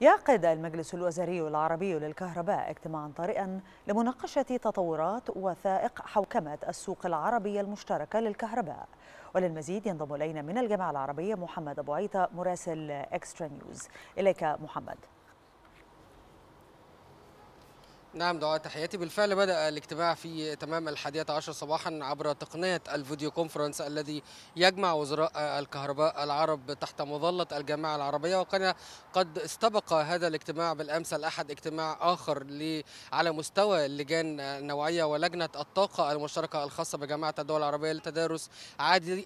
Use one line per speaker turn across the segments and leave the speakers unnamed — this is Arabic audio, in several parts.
يعقد المجلس الوزاري العربي للكهرباء اجتماعا طارئا لمناقشة تطورات وثائق حوكمة السوق العربية المشتركة للكهرباء وللمزيد ينضم إلينا من الجامعة العربية محمد أبو عيطة مراسل إكسترا نيوز إليك محمد نعم دعاء تحياتي بالفعل بدأ الاجتماع في تمام الحادية عشر صباحا عبر تقنية الفيديو كونفرنس الذي يجمع وزراء الكهرباء العرب تحت مظلة الجامعة العربية وكان قد استبق هذا الاجتماع بالأمس الأحد اجتماع آخر على مستوى اللجان النوعية ولجنة الطاقة المشتركة الخاصة بجامعة الدول العربية لتدارس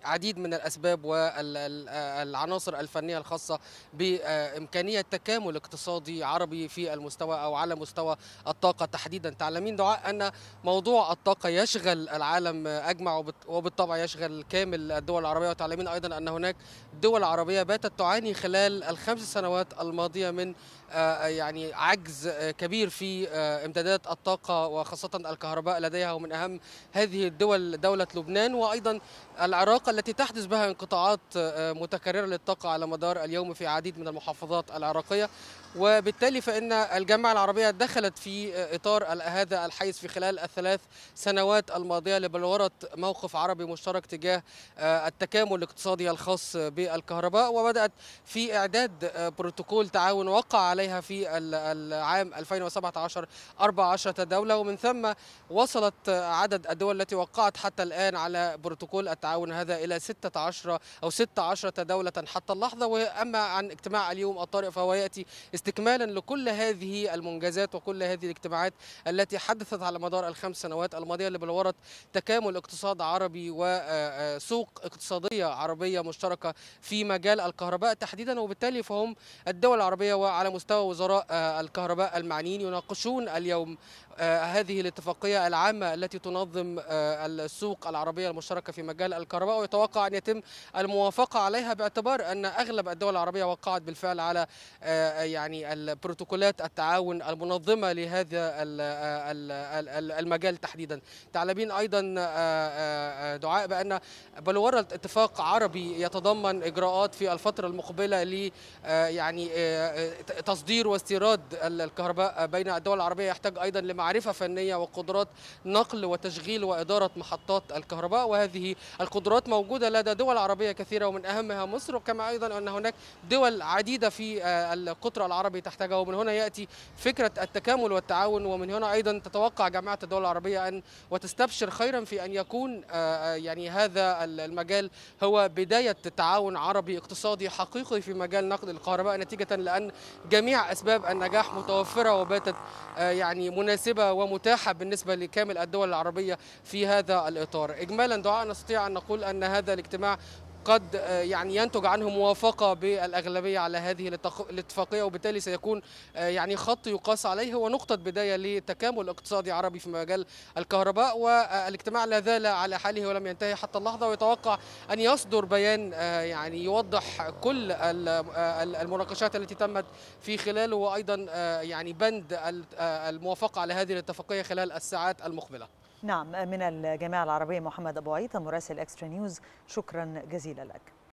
عديد من الأسباب والعناصر الفنية الخاصة بإمكانية تكامل اقتصادي عربي في المستوى أو على مستوى الطاقة الطاقة تحديدا تعلمين دعاء أن موضوع الطاقة يشغل العالم أجمع وبالطبع يشغل كامل الدول العربية وتعلمين أيضا أن هناك دول عربية باتت تعاني خلال الخمس سنوات الماضية من آه، آه، يعني عجز آه، كبير في امدادات الطاقة وخاصة الكهرباء لديها ومن أهم هذه الدول دولة لبنان وأيضا العراق التي تحدث بها انقطاعات متكررة للطاقة على مدار اليوم في عديد من المحافظات العراقية وبالتالي فإن الجامعة العربية دخلت في إطار هذا الحيز في خلال الثلاث سنوات الماضية لبلورة موقف عربي مشترك تجاه التكامل الاقتصادي الخاص بالكهرباء وبدأت في إعداد بروتوكول تعاون وقع على عليها في العام 2017 14 دولة ومن ثم وصلت عدد الدول التي وقعت حتى الآن على بروتوكول التعاون هذا إلى 16 أو 16 دولة حتى اللحظة وأما عن اجتماع اليوم الطارئ فهو يأتي استكمالا لكل هذه المنجزات وكل هذه الاجتماعات التي حدثت على مدار الخمس سنوات الماضية اللي بلورت تكامل اقتصاد عربي وسوق آه، آه، اقتصادية عربية مشتركة في مجال الكهرباء تحديدا وبالتالي فهم الدول العربية وعلى مستوى حتى وزراء آه، الكهرباء المعنيين يناقشون اليوم آه، هذه الاتفاقية العامة التي تنظم آه، السوق العربية المشتركة في مجال الكهرباء ويتوقع أن يتم الموافقة عليها باعتبار أن أغلب الدول العربية وقعت بالفعل على يعني البروتوكولات التعاون المنظمة لهذا المجال تحديدا تعلمين أيضا دعاء بأن بلورة اتفاق عربي يتضمن إجراءات في الفترة المقبلة ل يعني تصدير واستيراد الكهرباء بين الدول العربية يحتاج أيضا لمعرفة فنية وقدرات نقل وتشغيل وإدارة محطات الكهرباء وهذه القدرات موجودة لدى دول عربية كثيرة ومن أهمها مصر وكما أيضا أن هناك دول عديدة في آه، القطر العربي تحتاجها ومن هنا يأتي فكرة التكامل والتعاون ومن هنا أيضا تتوقع جامعة الدول العربية أن وتستبشر خيرا في أن يكون آه، آه، يعني هذا المجال هو بداية تعاون عربي اقتصادي حقيقي في مجال نقل الكهرباء نتيجة لأن جميع جميع أسباب النجاح متوفرة وباتت آه، يعني مناسبة ومتاحة بالنسبة لكامل الدول العربية في هذا الإطار إجمالا دعاء نستطيع أن نقول أن هذا الاجتماع قد آه، يعني ينتج عنه موافقه بالاغلبيه على هذه الاتفاقيه وبالتالي سيكون آه، يعني خط يقاس عليه ونقطه بدايه لتكامل اقتصادي عربي في مجال الكهرباء والاجتماع لا زال على حاله ولم ينتهي حتى اللحظه ويتوقع ان يصدر بيان آه، يعني يوضح كل المناقشات التي تمت في خلاله وايضا يعني بند الموافقه على هذه الاتفاقيه خلال الساعات المقبله نعم من الجامعة العربية محمد أبو عيطة مراسل إكسترا نيوز شكرا جزيلا لك